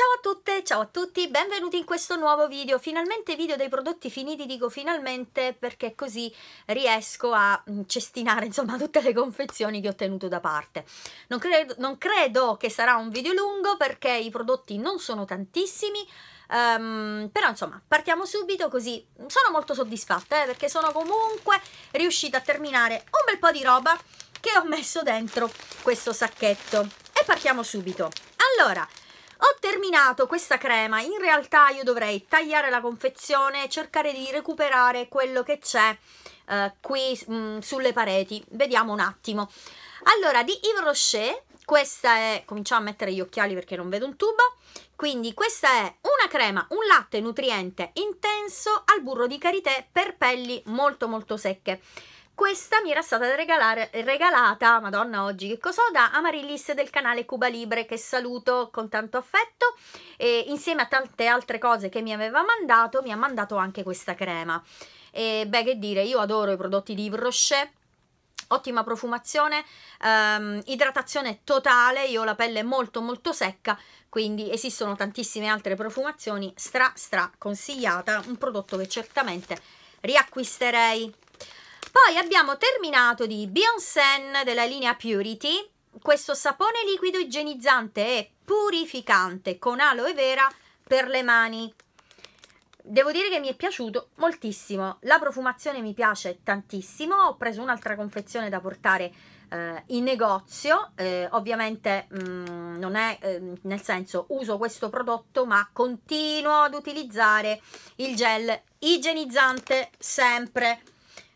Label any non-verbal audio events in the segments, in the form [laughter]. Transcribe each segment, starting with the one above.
Ciao a tutte, ciao a tutti, benvenuti in questo nuovo video, finalmente video dei prodotti finiti, dico finalmente perché così riesco a mm, cestinare insomma tutte le confezioni che ho tenuto da parte. Non credo, non credo che sarà un video lungo perché i prodotti non sono tantissimi, Um, però insomma, partiamo subito così sono molto soddisfatta eh, perché sono comunque riuscita a terminare un bel po' di roba che ho messo dentro questo sacchetto. E partiamo subito. Allora, ho terminato questa crema, in realtà io dovrei tagliare la confezione e cercare di recuperare quello che c'è eh, qui mh, mm, sulle pareti. Vediamo un attimo. Allora, di Yves Rocher, questa è... cominciamo a mettere gli occhiali perché non vedo un tubo. Quindi questa è una crema, un latte nutriente intenso al burro di karité per pelli molto molto secche. Questa mi era stata regalare, regalata, madonna oggi che cos'ho, da Amarillis del canale Cuba Libre che saluto con tanto affetto e insieme a tante altre cose che mi aveva mandato mi ha mandato anche questa crema. E beh che dire, io adoro i prodotti di Yves Rocher, ottima profumazione, ehm, idratazione totale, io ho la pelle molto molto secca, quindi esistono tantissime altre profumazioni, stra stra consigliata, un prodotto che certamente riacquisterei. Poi abbiamo terminato di Bionsen della linea Purity, questo sapone liquido igienizzante e purificante con aloe vera per le mani. Devo dire che mi è piaciuto moltissimo, la profumazione mi piace tantissimo, ho preso un'altra confezione da portare eh, in negozio, eh, ovviamente mh, mm, non è eh, nel senso uso questo prodotto ma continuo ad utilizzare il gel igienizzante sempre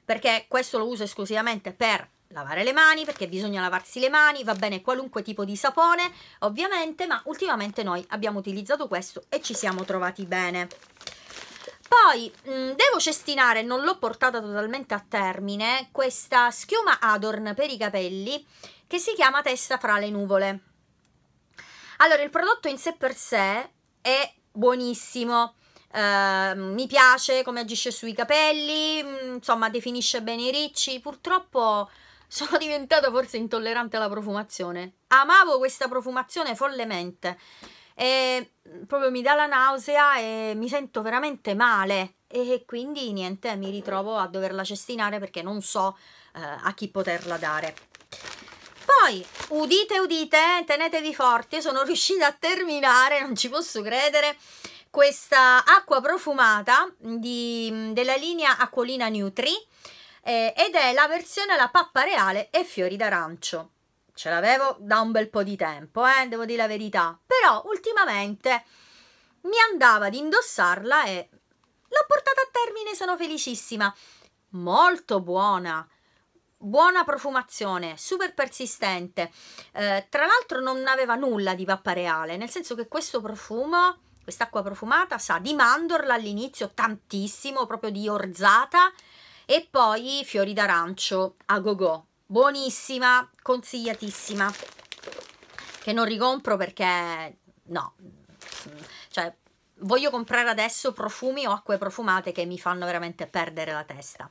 perché questo lo uso esclusivamente per lavare le mani, perché bisogna lavarsi le mani, va bene qualunque tipo di sapone, ovviamente, ma ultimamente noi abbiamo utilizzato questo e ci siamo trovati bene. Poi mh, mm, devo cestinare, non l'ho portata totalmente a termine, questa schiuma Adorn per i capelli che si chiama Testa fra le nuvole. Allora, il prodotto in sé per sé è buonissimo, Ehm, mi piace come agisce sui capelli, mm, insomma definisce bene i ricci, purtroppo sono [laughs] diventata forse intollerante alla profumazione, amavo questa profumazione follemente e mm, proprio mi dà la nausea e mi sento veramente male e quindi niente mi ritrovo a doverla cestinare perché non so eh, a chi poterla dare poi udite udite tenetevi forti sono riuscita a terminare non ci posso credere questa acqua profumata di, della linea Acquolina Nutri eh, ed è la versione alla pappa reale e fiori d'arancio. Ce l'avevo da un bel po' di tempo, eh, devo dire la verità, però ultimamente mi andava di indossarla e l'ho portata a termine, sono felicissima. Molto buona, buona profumazione, super persistente. Eh, tra l'altro non aveva nulla di pappa reale, nel senso che questo profumo Quest'acqua profumata sa di mandorla all'inizio tantissimo, proprio di orzata, e poi fiori d'arancio a gogo. Buonissima, consigliatissima. Che non ricompro perché no, cioè voglio comprare adesso profumi o acque profumate che mi fanno veramente perdere la testa.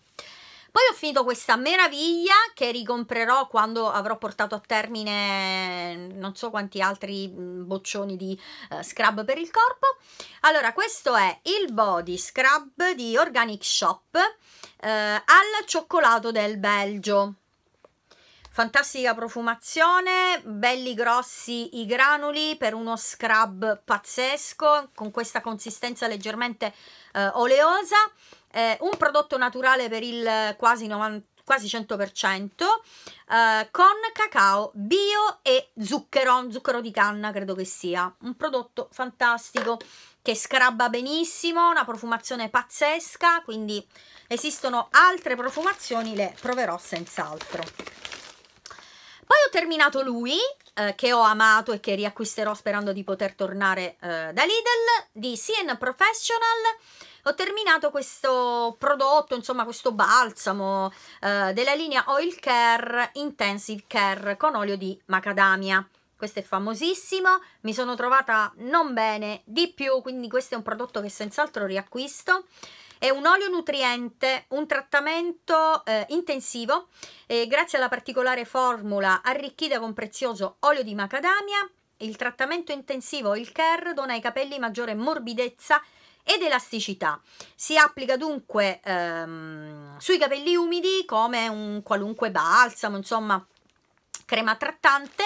Poi ho finito questa meraviglia che ricomprerò quando avrò portato a termine non so quanti altri mm, boccioni di uh, scrub per il corpo. Allora, questo è il body scrub di Organic Shop uh, al cioccolato del Belgio fantastica profumazione, belli grossi i granuli per uno scrub pazzesco con questa consistenza leggermente eh, oleosa eh, un prodotto naturale per il quasi 90 quasi 100% eh, con cacao bio e zucchero, zucchero di canna credo che sia, un prodotto fantastico che scrabba benissimo, una profumazione pazzesca, quindi esistono altre profumazioni, le proverò senz'altro. Poi ho terminato lui, eh, che ho amato e che riacquisterò sperando di poter tornare eh, da Lidl, di CN Professional, ho terminato questo prodotto, insomma questo balsamo eh, della linea Oil Care Intensive Care con olio di macadamia questo è famosissimo, mi sono trovata non bene di più, quindi questo è un prodotto che senz'altro riacquisto. È un olio nutriente, un trattamento eh, intensivo, eh, grazie alla particolare formula arricchita con prezioso olio di macadamia, il trattamento intensivo, il care, dona ai capelli maggiore morbidezza ed elasticità. Si applica dunque ehm, sui capelli umidi come un qualunque balsamo, insomma crema trattante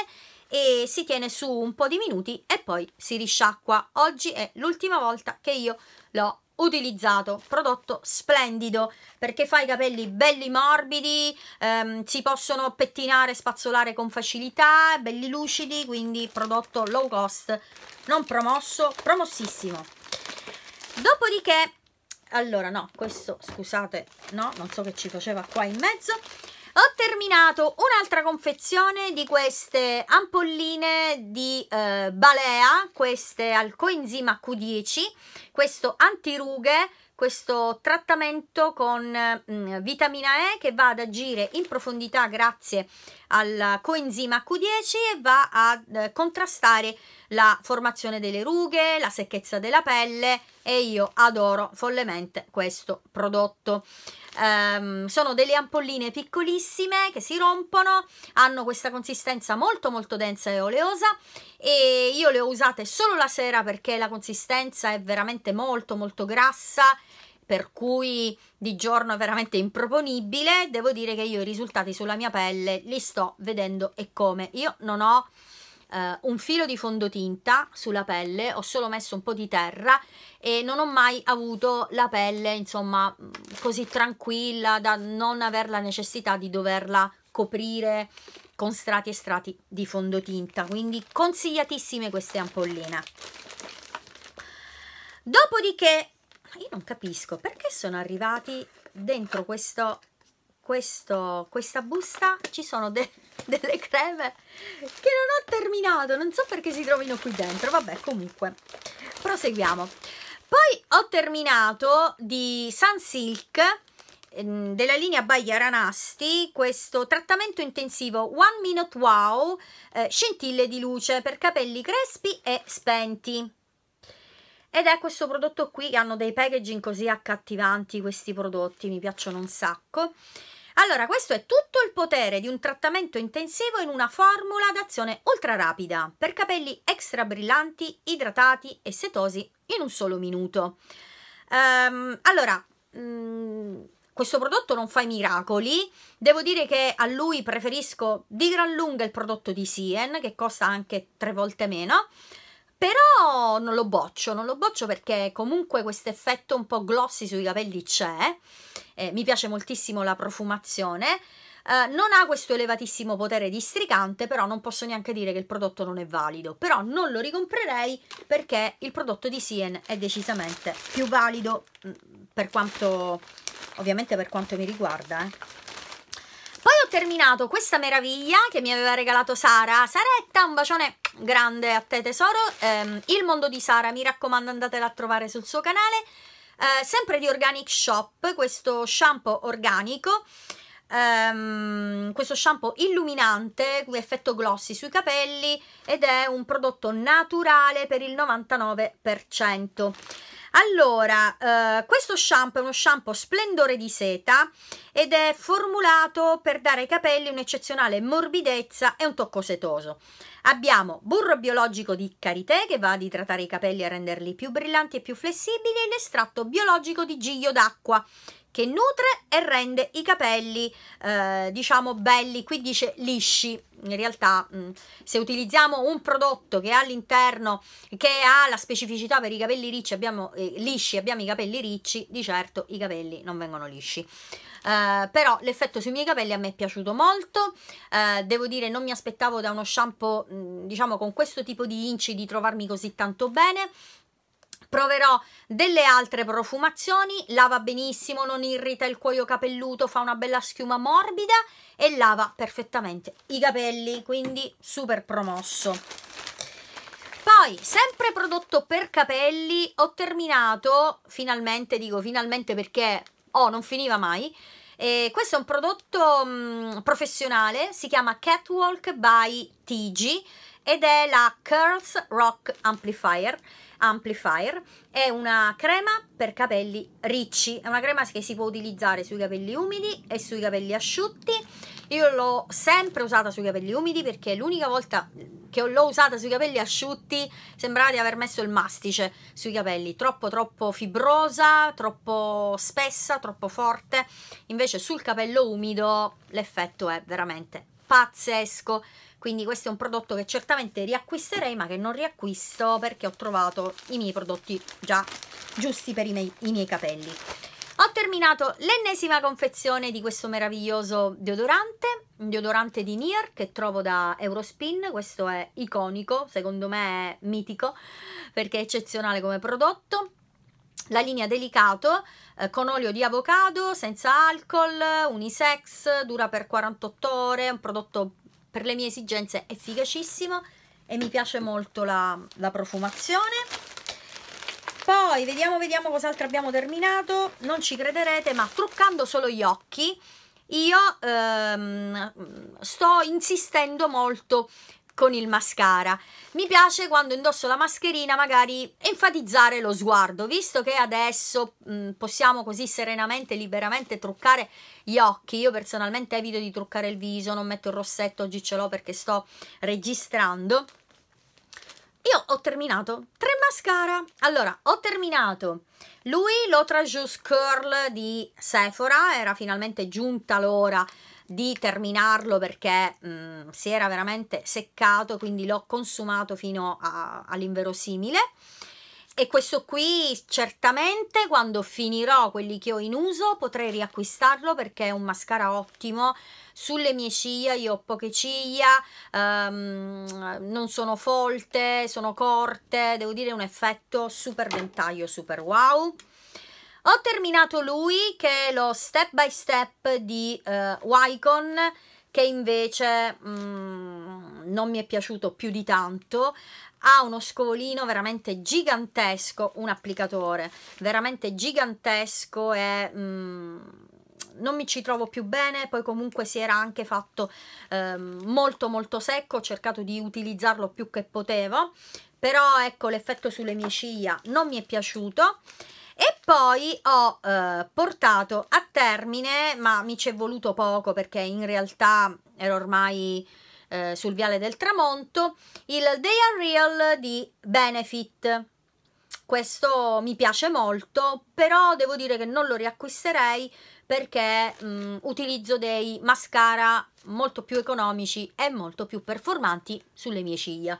e si tiene su un po' di minuti e poi si risciacqua. Oggi è l'ultima volta che io l'ho utilizzato, prodotto splendido perché fa i capelli belli morbidi, ehm, si possono pettinare, spazzolare con facilità, belli lucidi, quindi prodotto low cost, non promosso, promossissimo dopodiché allora no questo scusate no non so che ci faceva qua in mezzo ho terminato un'altra confezione di queste ampolline di eh, balea queste al coenzima Q10 questo antirughe questo trattamento con mh, mm, vitamina E che va ad agire in profondità grazie al coenzima Q10 e va a eh, contrastare la formazione delle rughe, la secchezza della pelle e io adoro follemente questo prodotto. Um, sono delle ampolline piccolissime che si rompono, hanno questa consistenza molto molto densa e oleosa e io le ho usate solo la sera perché la consistenza è veramente molto molto grassa per cui di giorno è veramente improponibile, devo dire che io i risultati sulla mia pelle li sto vedendo e come. Io non ho eh, un filo di fondotinta sulla pelle, ho solo messo un po' di terra e non ho mai avuto la pelle, insomma, così tranquilla da non aver la necessità di doverla coprire con strati e strati di fondotinta quindi consigliatissime queste ampolline dopodiché io non capisco perché sono arrivati dentro questo, questo questa busta ci sono de [laughs] delle creme che non ho terminato non so perché si trovino qui dentro vabbè comunque proseguiamo poi ho terminato di Sun Silk Ehm, della linea Bagliara Nasti questo trattamento intensivo One Minute Wow eh, scintille di luce per capelli crespi e spenti ed è questo prodotto qui che hanno dei packaging così accattivanti questi prodotti mi piacciono un sacco allora questo è tutto il potere di un trattamento intensivo in una formula d'azione ultra rapida per capelli extra brillanti idratati e setosi in un solo minuto um, allora mm, questo prodotto non fa i miracoli. Devo dire che a lui preferisco di gran lunga il prodotto di Sien, che costa anche tre volte meno. Però non lo boccio, non lo boccio perché comunque questo effetto un po' glossy sui capelli c'è. Eh, mi piace moltissimo la profumazione. Uh, non ha questo elevatissimo potere districante, però non posso neanche dire che il prodotto non è valido. Però non lo ricomprerei perché il prodotto di Sien è decisamente più valido mm, per quanto ovviamente per quanto mi riguarda eh. poi ho terminato questa meraviglia che mi aveva regalato Sara Saretta un bacione grande a te tesoro ehm, il mondo di Sara mi raccomando andatela a trovare sul suo canale eh, sempre di Organic Shop questo shampoo organico Um, questo shampoo illuminante effetto glossy sui capelli ed è un prodotto naturale per il 99% allora, eh, questo shampoo è uno shampoo splendore di seta ed è formulato per dare ai capelli un'eccezionale morbidezza e un tocco setoso. Abbiamo burro biologico di karité che va ad idratare i capelli e a renderli più brillanti e più flessibili e l'estratto biologico di giglio d'acqua che nutre e rende i capelli, eh, diciamo, belli. Qui dice lisci. In realtà, mm, se utilizziamo un prodotto che ha all'interno, che ha la specificità per i capelli ricci, abbiamo, eh, lisci, abbiamo i capelli ricci, di certo i capelli non vengono lisci. Uh, però l'effetto sui miei capelli a me è piaciuto molto uh, devo dire non mi aspettavo da uno shampoo mm, diciamo con questo tipo di inci di trovarmi così tanto bene Proverò delle altre profumazioni, lava benissimo, non irrita il cuoio capelluto, fa una bella schiuma morbida e lava perfettamente i capelli, quindi super promosso. Poi, sempre prodotto per capelli, ho terminato, finalmente, dico finalmente perché, oh, non finiva mai, eh, questo è un prodotto mh, mm, professionale, si chiama Catwalk by Tigi ed è la Curls Rock Amplifier Amplifier è una crema per capelli ricci è una crema che si può utilizzare sui capelli umidi e sui capelli asciutti io l'ho sempre usata sui capelli umidi perché l'unica volta che l'ho usata sui capelli asciutti sembrava di aver messo il mastice sui capelli, troppo troppo fibrosa, troppo spessa, troppo forte. Invece sul capello umido l'effetto è veramente pazzesco quindi questo è un prodotto che certamente riacquisterei ma che non riacquisto perché ho trovato i miei prodotti già giusti per i miei, i miei capelli ho terminato l'ennesima confezione di questo meraviglioso deodorante un deodorante di Nier che trovo da Eurospin questo è iconico secondo me è mitico perché è eccezionale come prodotto la linea delicato eh, con olio di avocado, senza alcol, unisex, dura per 48 ore, è un prodotto per le mie esigenze efficacissimo e mi piace molto la, la profumazione. Poi vediamo, vediamo cos'altro abbiamo terminato, non ci crederete ma truccando solo gli occhi io ehm, sto insistendo molto con il mascara. Mi piace quando indosso la mascherina magari enfatizzare lo sguardo, visto che adesso mh, mm, possiamo così serenamente, e liberamente truccare gli occhi. Io personalmente evito di truccare il viso, non metto il rossetto, oggi ce l'ho perché sto registrando. Io ho terminato tre mascara. Allora, ho terminato lui l'Otra Juice Curl di Sephora, era finalmente giunta l'ora di terminarlo perché mh, mm, si era veramente seccato, quindi l'ho consumato fino all'inverosimile. E questo qui certamente quando finirò quelli che ho in uso potrei riacquistarlo perché è un mascara ottimo sulle mie ciglia, io ho poche ciglia, um, non sono folte, sono corte, devo dire un effetto super ventaglio, super wow. Ho terminato lui che è lo step by step di eh, Wycon che invece mm, non mi è piaciuto più di tanto ha uno scovolino veramente gigantesco, un applicatore veramente gigantesco e mm, non mi ci trovo più bene, poi comunque si era anche fatto eh, molto molto secco, ho cercato di utilizzarlo più che potevo, però ecco l'effetto sulle mie ciglia non mi è piaciuto e poi ho eh, portato a termine, ma mi ci è voluto poco perché in realtà ero ormai eh, sul viale del tramonto, il Day Unreal di Benefit. Questo mi piace molto, però devo dire che non lo riacquisterei perché mh, mm, utilizzo dei mascara molto più economici e molto più performanti sulle mie ciglia.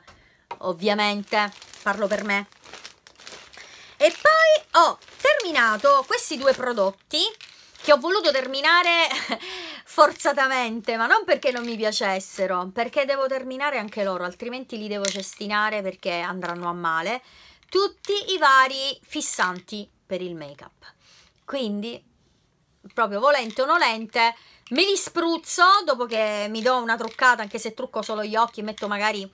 Ovviamente, parlo per me. E poi ho terminato questi due prodotti che ho voluto terminare [laughs] forzatamente, ma non perché non mi piacessero, perché devo terminare anche loro, altrimenti li devo cestinare perché andranno a male, tutti i vari fissanti per il make-up. Quindi, proprio volente o nolente, me li spruzzo dopo che mi do una truccata, anche se trucco solo gli occhi, metto magari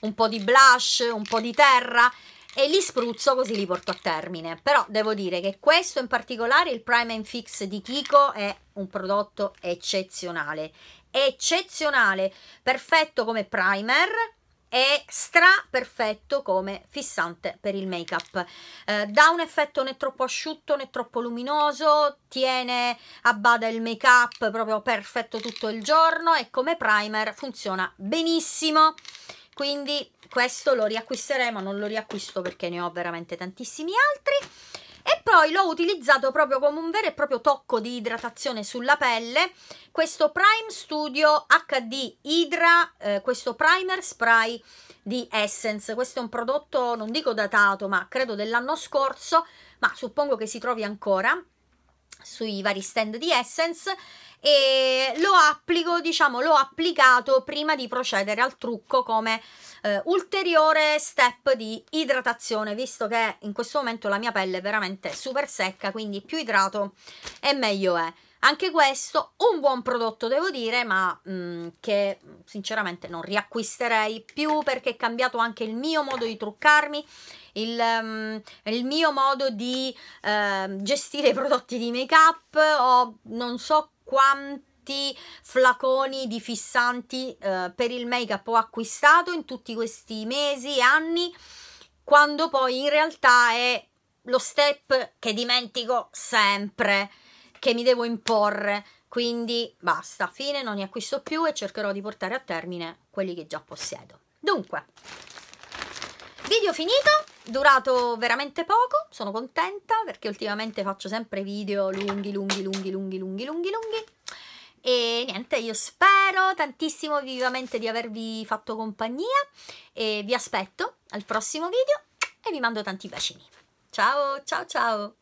un po' di blush, un po' di terra e li spruzzo così li porto a termine. Però devo dire che questo in particolare, il Prime and Fix di Kiko, è un prodotto eccezionale. Eccezionale, perfetto come primer, e stra perfetto come fissante per il make up eh, dà un effetto né troppo asciutto né troppo luminoso tiene a bada il make up proprio perfetto tutto il giorno e come primer funziona benissimo quindi questo lo riacquisteremo non lo riacquisto perché ne ho veramente tantissimi altri e poi l'ho utilizzato proprio come un vero e proprio tocco di idratazione sulla pelle questo Prime Studio HD Hydra eh, questo primer spray di Essence questo è un prodotto non dico datato ma credo dell'anno scorso ma suppongo che si trovi ancora sui vari stand di Essence e lo applico, diciamo, l'ho applicato prima di procedere al trucco come eh, ulteriore step di idratazione, visto che in questo momento la mia pelle è veramente super secca, quindi più idrato e meglio è. Anche questo un buon prodotto devo dire, ma mh, mm, che mm, sinceramente non riacquisterei più perché è cambiato anche il mio modo di truccarmi, il, um, il mio modo di uh, gestire i prodotti di make up o non so quanto flaconi di fissanti eh, per il make up ho acquistato in tutti questi mesi e anni quando poi in realtà è lo step che dimentico sempre che mi devo imporre, quindi basta, fine, non ne acquisto più e cercherò di portare a termine quelli che già possiedo. Dunque, video finito, durato veramente poco, sono contenta perché ultimamente faccio sempre video lunghi, lunghi, lunghi, lunghi, lunghi, lunghi, lunghi. E niente, io spero tantissimo vivamente di avervi fatto compagnia e vi aspetto al prossimo video e vi mando tanti bacini. Ciao, ciao, ciao!